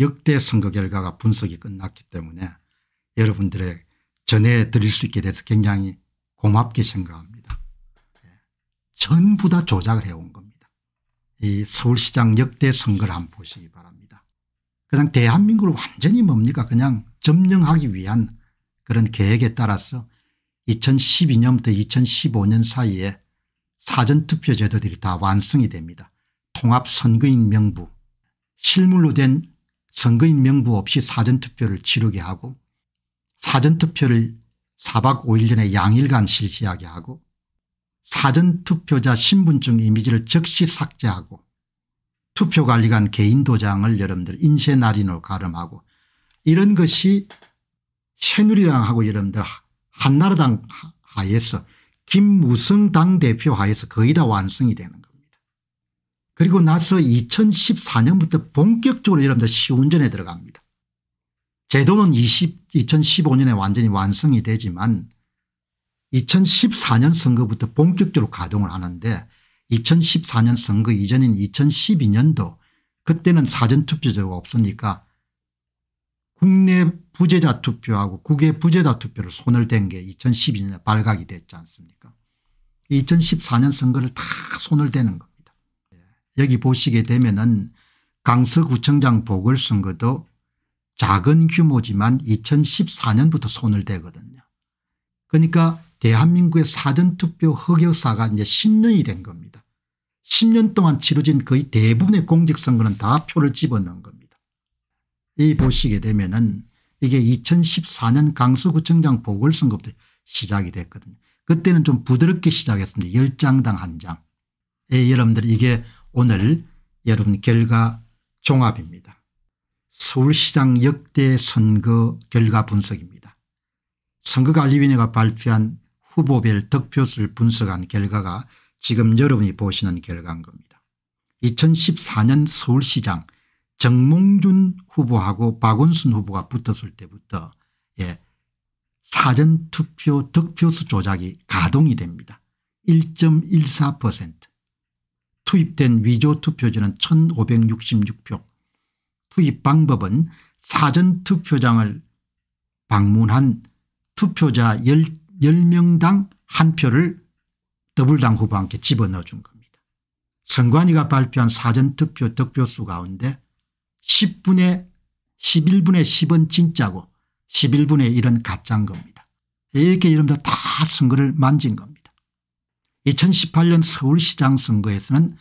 역대 선거 결과가 분석이 끝났기 때문에 여러분들의 전해드릴 수 있게 돼서 굉장히 고맙게 생각합니다. 예. 전부 다 조작을 해온 겁니다. 이 서울시장 역대 선거를 한번 보시기 바랍니다. 그냥 대한민국을 완전히 뭡니까 그냥 점령하기 위한 그런 계획에 따라서 2012년부터 2015년 사이에 사전투표 제도들이 다 완성이 됩니다. 통합선거인 명부 실물로 된 선거인 명부 없이 사전투표를 치르게 하고 사전투표를 4박 5일간에 양일간 실시하게 하고 사전투표자 신분증 이미지를 즉시 삭제하고 투표관리관 개인도장을 여러분들 인쇄날인으로 가름하고 이런 것이 새누리당하고 여러분들 한나라당 하에서 김무성 당대표 하에서 거의 다 완성이 되는 거예요. 그리고 나서 2014년부터 본격적으로 여러분들 시운전에 들어갑니다. 제도는 20, 2015년에 완전히 완성이 되지만 2014년 선거부터 본격적으로 가동을 하는데 2014년 선거 이전인 2012년도 그때는 사전투표제가 없으니까 국내 부재자 투표하고 국외 부재자 투표를 손을 댄 게 2012년에 발각이 됐지 않습니까 2014년 선거를 다 손을 대는 겁니다. 여기 보시게 되면은 강서구청장 보궐선거도 작은 규모지만 2014년부터 손을 대거든요. 그러니까 대한민국의 사전투표 흑역사가 이제 10년이 된 겁니다. 10년 동안 치러진 거의 대부분의 공직선거는 다 표를 집어넣은 겁니다. 이 보시게 되면은 이게 2014년 강서구청장 보궐선거부터 시작이 됐거든요. 그때는 좀 부드럽게 시작했습니다. 10장당 1장. 예, 여러분들 이게 오늘 여러분 결과 종합입니다. 서울시장 역대 선거 결과 분석입니다. 선거관리위원회가 발표한 후보별 득표수를 분석한 결과가 지금 여러분이 보시는 결과인 겁니다. 2014년 서울시장 정몽준 후보하고 박원순 후보가 붙었을 때부터 예, 사전투표 득표수 조작이 가동이 됩니다. 1.14% 투입된 위조 투표지는 1566표 투입 방법은 사전투표장을 방문한 투표자 1명당한 0 표를 더블당 후보한테 집어넣어 준 겁니다. 선관위가 발표한 사전투표 득표수 가운데 10분의 11분의 10은 진짜고 11분의 1은 가짜인 겁니다. 이렇게 이름도 다 선거를 만진 겁니다. 2018년 서울시장 선거에서는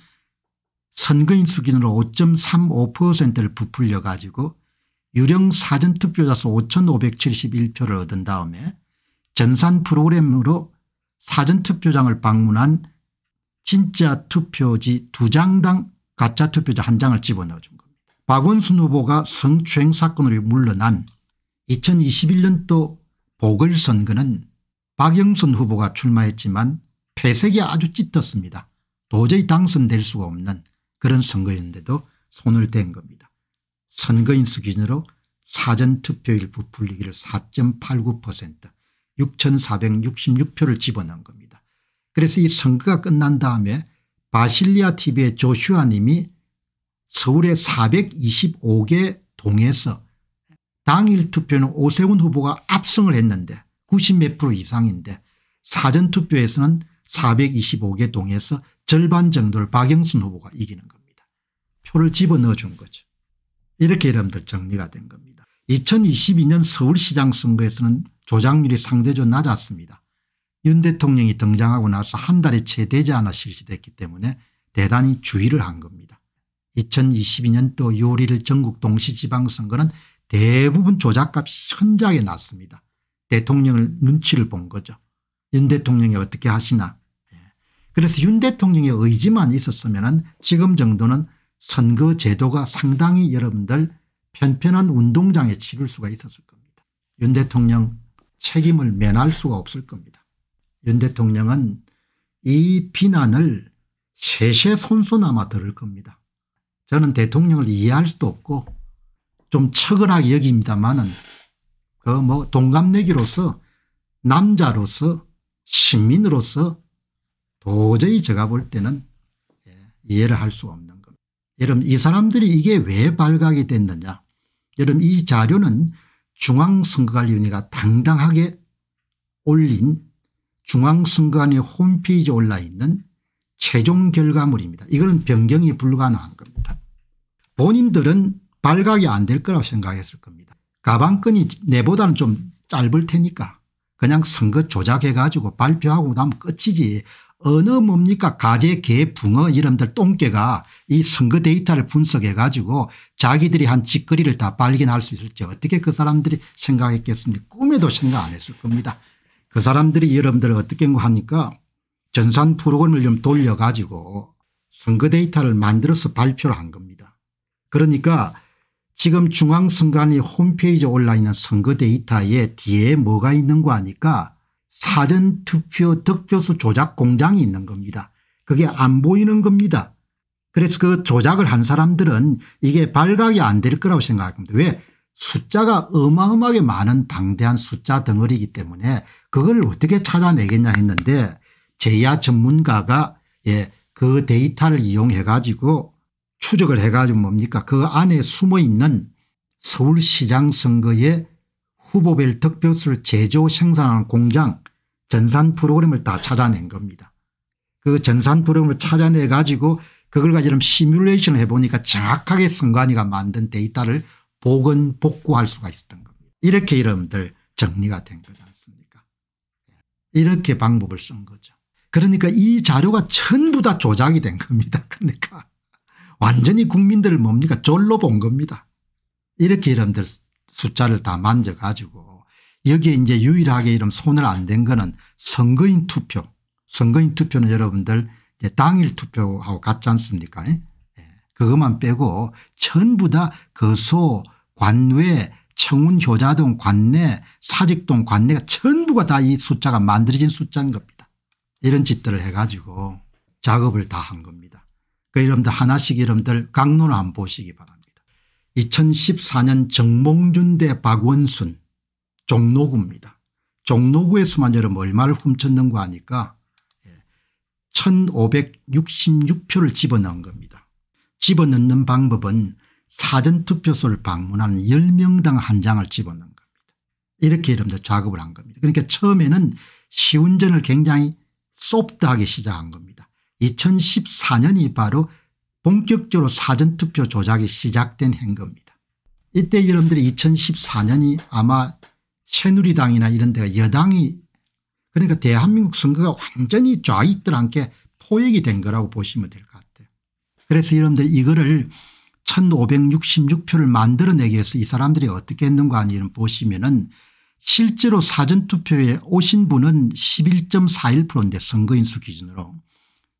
선거인 수준으로 5.35%를 부풀려 가지고 유령 사전투표자수 5,571표를 얻은 다음에 전산 프로그램으로 사전투표장을 방문한 진짜 투표지 두 장당 가짜 투표자 한 장을 집어넣어 준 겁니다. 박원순 후보가 성추행 사건으로 물러난 2021년도 보궐선거는 박영선 후보가 출마했지만 폐색이 아주 짙었습니다. 도저히 당선될 수가 없는 그런 선거였는데도 손을 댄 겁니다. 선거인수 기준으로 사전투표일 부풀리기를 4.89% 6466표를 집어넣은 겁니다. 그래서 이 선거가 끝난 다음에 바실리아 TV의 조슈아 님이 서울의 425개 동에서 당일 투표는 오세훈 후보가 압승을 했는데 90몇 프로 이상인데 사전투표에서는 425개 동에서 절반 정도를 박영순 후보가 이기는 겁니다. 표를 집어넣어 준 거죠. 이렇게 여러분들 정리가 된 겁니다. 2022년 서울시장 선거에서는 조작률이 상대적으로 낮았습니다. 윤 대통령이 등장하고 나서 한달이채 되지 않아 실시됐기 때문에 대단히 주의를 한 겁니다. 2022년 또 요리를 전국 동시지방선거는 대부분 조작값이 현저하게 났습니다. 대통령을 눈치를 본 거죠. 윤 대통령이 어떻게 하시나 그래서 윤 대통령의 의지만 있었으면 지금 정도는 선거 제도가 상당히 여러분들 편편한 운동장에 치를 수가 있었을 겁니다. 윤 대통령 책임을 면할 수가 없을 겁니다. 윤 대통령은 이 비난을 세세 손수나마 들을 겁니다. 저는 대통령을 이해할 수도 없고 좀 처근하게 여깁니다마는그뭐 동갑내기로서 남자로서 시민으로서 도저히 제가 볼 때는 예, 이해를 할 수 없는 겁니다. 여러분 이 사람들이 이게 왜 발각이 됐느냐 여러분 이 자료는 중앙선거관리위원회가 당당하게 올린 중앙선관위 홈페이지에 올라있는 최종 결과물입니다. 이거는 변경이 불가능한 겁니다. 본인들은 발각이 안 될 거라고 생각했을 겁니다. 가방끈이 내보다는 좀 짧을 테니까 그냥 선거 조작해가지고 발표하고 나면 끝이지 어느 뭡니까 가재 개 붕어 이름들 똥개가 이 선거 데이터를 분석해 가지고 자기들이 한 짓거리를 다 발견할 수 있을지 어떻게 그 사람들이 생각했겠습니까 꿈에도 생각 안 했을 겁니다. 그 사람들이 여러분들 어떻게 하니까 전산 프로그램을 좀 돌려 가지고 선거 데이터를 만들어서 발표를 한 겁니다. 그러니까 지금 중앙선관위 홈페이지에 올라 있는 선거 데이터에 뒤에 뭐가 있는 거 아니까 사전투표 득표수 조작 공장이 있는 겁니다. 그게 안 보이는 겁니다. 그래서 그 조작을 한 사람들은 이게 발각이 안 될 거라고 생각합니다. 왜 숫자가 어마어마하게 많은 방대한 숫자 덩어리이기 때문에 그걸 어떻게 찾아내겠냐 했는데 제야 전문가가 예, 그 데이터를 이용해 가지고 추적을 해 가지고 뭡니까 그 안에 숨어 있는 서울시장 선거의 후보별 득표수를 제조 생산하는 공장 전산 프로그램을 다 찾아낸 겁니다. 그 전산 프로그램을 찾아내 가지고 그걸 가지고 시뮬레이션을 해보니까 정확하게 선관이가 만든 데이터를 복원 복구할 수가 있었던 겁니다. 이렇게 이름들 정리가 된 거지 않습니까 예. 이렇게 방법을 쓴 거죠. 그러니까 이 자료가 전부 다 조작이 된 겁니다. 그러니까 완전히 국민들을 뭡니까 졸로 본 겁니다. 이렇게 이름들 숫자를 다 만져가지고 여기에 이제 유일하게 이런 손을 안 댄 거는 선거인 투표. 선거인 투표는 여러분들 당일 투표하고 같지 않습니까? 예? 예. 그것만 빼고 전부 다 거소, 관외, 청운, 효자동, 관내, 사직동, 관내가 전부가 다 이 숫자가 만들어진 숫자인 겁니다. 이런 짓들을 해가지고 작업을 다 한 겁니다. 그 여러분들 하나씩 여러분들 강론을 안 보시기 바랍니다. 2014년 정몽준 대 박원순 종로구입니다. 종로구에서만 여러분 얼마를 훔쳤는가 하니까 1566표를 예, 집어넣은 겁니다. 집어넣는 방법은 사전투표소를 방문하는 10명당 한 장을 집어넣은 겁니다. 이렇게 여러분들 작업을 한 겁니다. 그러니까 처음에는 시운전을 굉장히 소프트하게 시작한 겁니다. 2014년이 바로 본격적으로 사전투표 조작이 시작된 행겁니다 이때 여러분들이 2014년이 아마 새누리당이나 이런 데가 여당이 그러니까 대한민국 선거가 완전히 좌익들한테 포획이 된 거라고 보시면 될 것 같아요. 그래서 여러분들 이거를 1566표를 만들어내기 위해서 이 사람들이 어떻게 했는가 하는 보시면 은 실제로 사전투표에 오신 분은 11.41%인데 선거인수 기준으로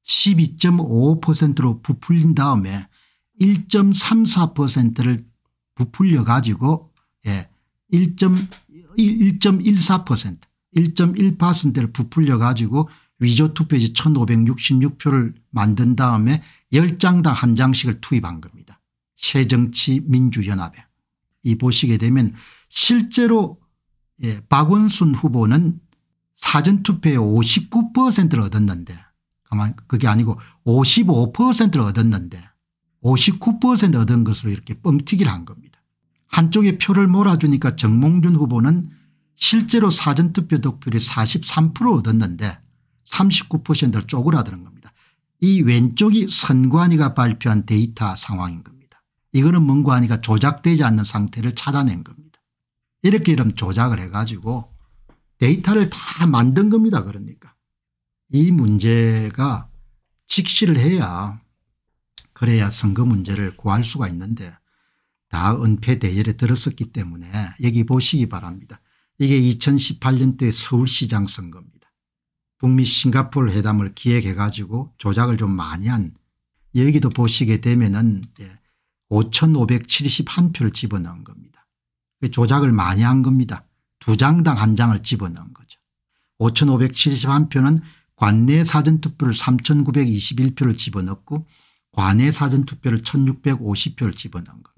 12.55%로 부풀린 다음에 1.34%를 부풀려 가지고 예, 1.14% 1.1%를 부풀려 가지고 위조 투표지 1566표를 만든 다음에 10장당 한 장씩을 투입한 겁니다. 새정치민주연합에. 이 보시게 되면 실제로 예, 박원순 후보는 사전투표에 59%를 얻었는데 가만 그게 아니고 55%를 얻었는데 59% 얻은 것으로 이렇게 뻥튀기를 한 겁니다. 한쪽에 표를 몰아주니까 정몽준 후보는 실제로 사전투표 득표율이 43% 얻었는데 39%를 쪼그라드는 겁니다. 이 왼쪽이 선관위가 발표한 데이터 상황인 겁니다. 이거는 문관위가 조작되지 않는 상태를 찾아낸 겁니다. 이렇게 이름 조작을 해가지고 데이터를 다 만든 겁니다. 그러니까 이 문제가 직시를 해야 그래야 선거 문제를 구할 수가 있는데 다 은폐 대열에 들었었기 때문에 여기 보시기 바랍니다. 이게 2018년도에 서울시장 선거입니다. 북미 싱가포르 회담을 기획해 가지고 조작을 좀 많이 한 여기도 보시게 되면 은 5571표를 집어넣은 겁니다. 그 조작을 많이 한 겁니다. 두 장당 한 장을 집어넣은 거죠. 5571표는 관내 사전투표를 3921표를 집어넣고 관내 사전투표를 1650표를 집어넣은 겁니다.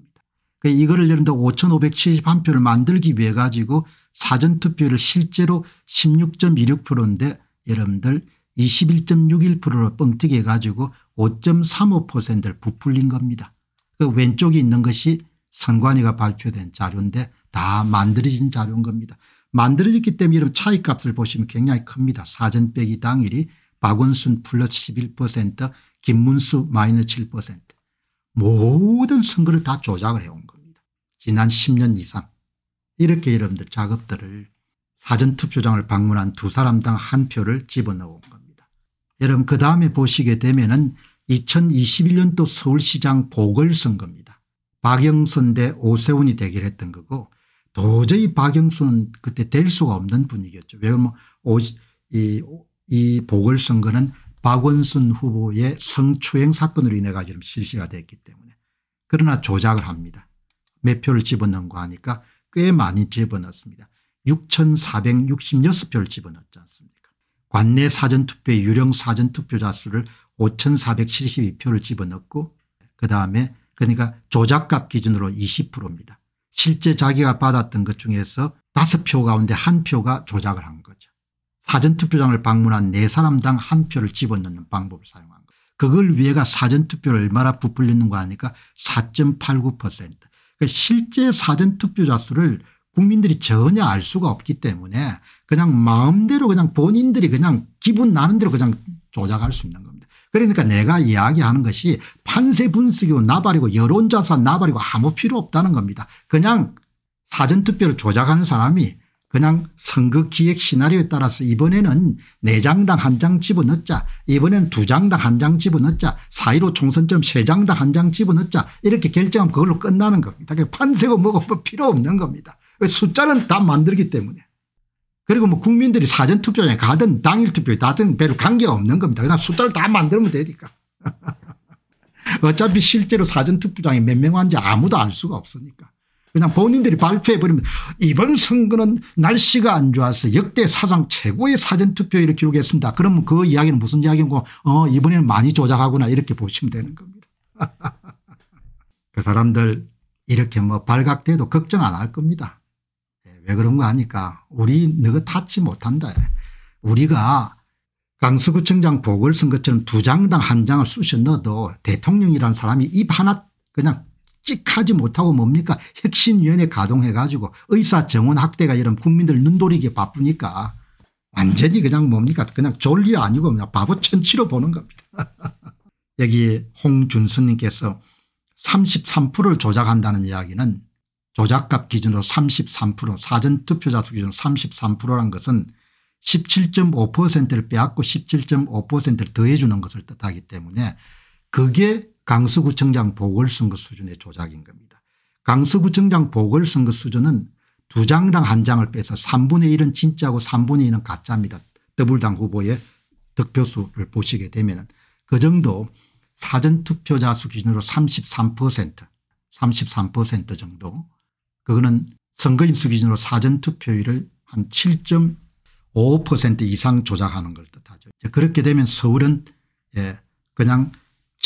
그 이거를 예를 들어 5571표를 만들기 위해 가지고 사전투표를 실제로 16.26%인데 여러분들 21.61%로 뻥튀기 해가지고 5.35%를 부풀린 겁니다. 그 왼쪽에 있는 것이 선관위가 발표된 자료인데 다 만들어진 자료인 겁니다. 만들어졌기 때문에 이런 차이값을 보시면 굉장히 큽니다. 사전 빼기 당일이 박원순 플러스 11% 김문수 마이너스 7% 모든 선거를 다 조작을 해온 지난 10년 이상 이렇게 여러분들 작업들을 사전투표장을 방문한 두 사람당 한 표를 집어넣은 겁니다. 여러분 그 다음에 보시게 되면 은 2021년도 서울시장 보궐선거입니다. 박영선 대 오세훈이 대결했던 거고 도저히 박영수는 그때 될 수가 없는 분위기였죠. 왜냐하면 이, 이 보궐선거는 박원순 후보의 성추행 사건으로 인해 가지고 실시가 됐기 때문에 그러나 조작을 합니다. 몇 표를 집어넣은 거 하니까 꽤 많이 집어넣었습니다. 6,466표를 집어넣지 않습니까 관내 사전투표의 유령 사전투표자 수를 5,472표를 집어넣고 그다음에 그러니까 조작값 기준으로 20%입니다. 실제 자기가 받았던 것 중에서 5표 가운데 1표가 조작을 한 거죠. 사전투표장을 방문한 4사람당 1표를 집어넣는 방법을 사용한 거예요. 그걸 위해가 사전투표를 얼마나 부풀리는거 하니까 4.89%그 실제 사전투표자 수를 국민들이 전혀 알 수가 없기 때문에 그냥 마음대로 그냥 본인들이 그냥 기분 나는 대로 그냥 조작할 수 있는 겁니다. 그러니까 내가 이야기하는 것이 판세 분석이고 나발이고 여론자산 나발이고 아무 필요 없다는 겁니다. 그냥 사전투표를 조작하는 사람이 그냥 선거 기획 시나리오에 따라서 이번에는 4장당 한 장 집어넣자 이번에는 2장당 한 장 집어넣자 4.15 총선처럼 3장당 한 장 집어넣자 이렇게 결정하면 그걸로 끝나는 겁니다. 그러니까 판세고 먹고뭐 필요 없는 겁니다. 그 숫자는 다 만들기 때문에. 그리고 뭐 국민들이 사전투표에 가든 당일투표에 가든 별로 관계가 없는 겁니다. 그냥 숫자를 다 만들면 되니까. 어차피 실제로 사전투표장에 몇 명 왔는지 아무도 알 수가 없으니까. 그냥 본인들이 발표해버리면 이번 선거는 날씨가 안 좋아서 역대 사상 최고의 사전투표율을 기록했습니다. 그러면 그 이야기는 무슨 이야기고 어 이번에는 많이 조작하구나 이렇게 보시면 되는 겁니다. 그 사람들 이렇게 뭐 발각돼도 걱정 안 할 겁니다. 예, 왜 그런 거 아니까 우리 너가 탓지 못한다. 예. 우리가 강서구청장 보궐선거처럼 두 장당 한 장을 쑤셔 넣어도 대통령이라는 사람이 입 하나 그냥 묵직하지 못하고 뭡니까 혁신위원회 가동해 가지고 의사 정원 확대가 이런 국민들 눈돌이기 바쁘니까 완전히 그냥 뭡니까 그냥 졸리 아니고 그냥 바보 천치로 보는 겁니다. 여기 홍준수님께서 33%를 조작한다는 이야기는 조작값 기준으로 33% 사전투표자 수 기준 으로 33%란 것은 17.5%를 빼앗고 17.5%를 더해 주는 것을 뜻하기 때문에 그게 강서구청장 보궐선거 수준의 조작인 겁니다. 강서구청장 보궐선거 수준은 두 장당 한 장을 빼서 3분의 1은 진짜고 3분의 1은 가짜입니다. 더블당 후보의 득표수를 보시게 되면 그 정도 사전투표자 수 기준으로 33% 33% 정도 그거는 선거인 수 기준으로 사전투표율을 한 7.5% 이상 조작하는 걸 뜻하죠. 그렇게 되면 서울은 예, 그냥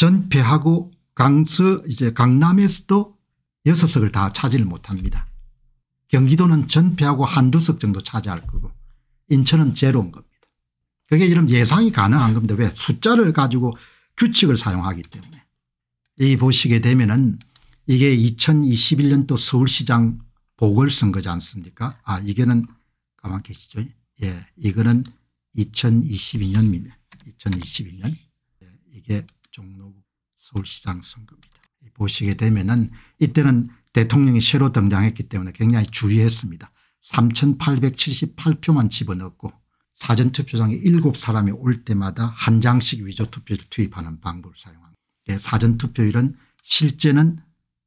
전패하고 강서 이제 강남에서도 여섯 석을 다 차지를 못합니다. 경기도는 전패하고 한두 석 정도 차지할 거고 인천은 제로인 겁니다. 그게 이런 예상이 가능한 겁니다. 왜 숫자를 가지고 규칙을 사용하기 때문에. 이 보시게 되면은 이게 2021년도 서울시장 보궐선거지 않습니까 아 이게는 가만 계시죠 예 이거는 2022년입니다. 2 0 2 2년 예, 이게 종로 구 서울시장 선거입니다. 보시게 되면은 이때는 대통령이 새로 등장했기 때문에 굉장히 주의했습니다. 3,878표만 집어넣고 사전투표장에 7사람이 올 때마다 한 장씩 위조투표를 투입하는 방법을 사용합니다. 사전투표율은 실제는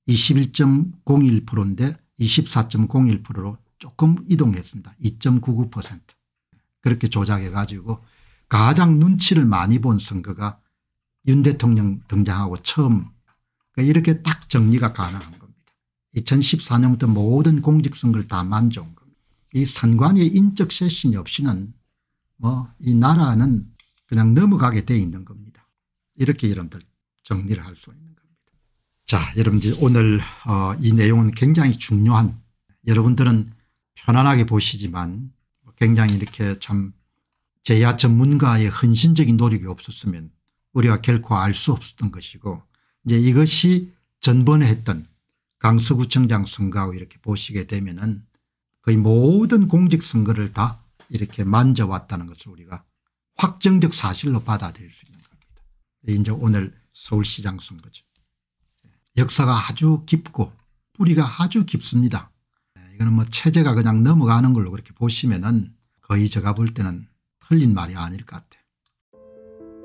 21.01%인데 24.01%로 조금 이동했습니다. 2.99% 그렇게 조작해 가지고 가장 눈치를 많이 본 선거가 윤 대통령 등장하고 처음 그러니까 이렇게 딱 정리가 가능한 겁니다. 2014년부터 모든 공직선거를 다 만져온 겁니다. 이 선관위 인적 쇄신이 없이는 뭐 이 나라는 그냥 넘어가게 돼 있는 겁니다. 이렇게 여러분들 정리를 할 수 있는 겁니다. 자 여러분들 오늘 어, 이 내용은 굉장히 중요한 여러분들은 편안하게 보시지만 굉장히 이렇게 참 제야 전문가의 헌신적인 노력이 없었으면 우리가 결코 알 수 없었던 것이고 이제 이것이 전번에 했던 강서구청장 선거하고 이렇게 보시게 되면은 거의 모든 공직선거를 다 이렇게 만져왔다는 것을 우리가 확정적 사실로 받아들일 수 있는 겁니다. 이제 오늘 서울시장 선거죠. 예. 역사가 아주 깊고 뿌리가 아주 깊습니다. 예, 이거는 뭐 체제가 그냥 넘어가는 걸로 그렇게 보시면은 거의 제가 볼 때는 틀린 말이 아닐 것 같아요.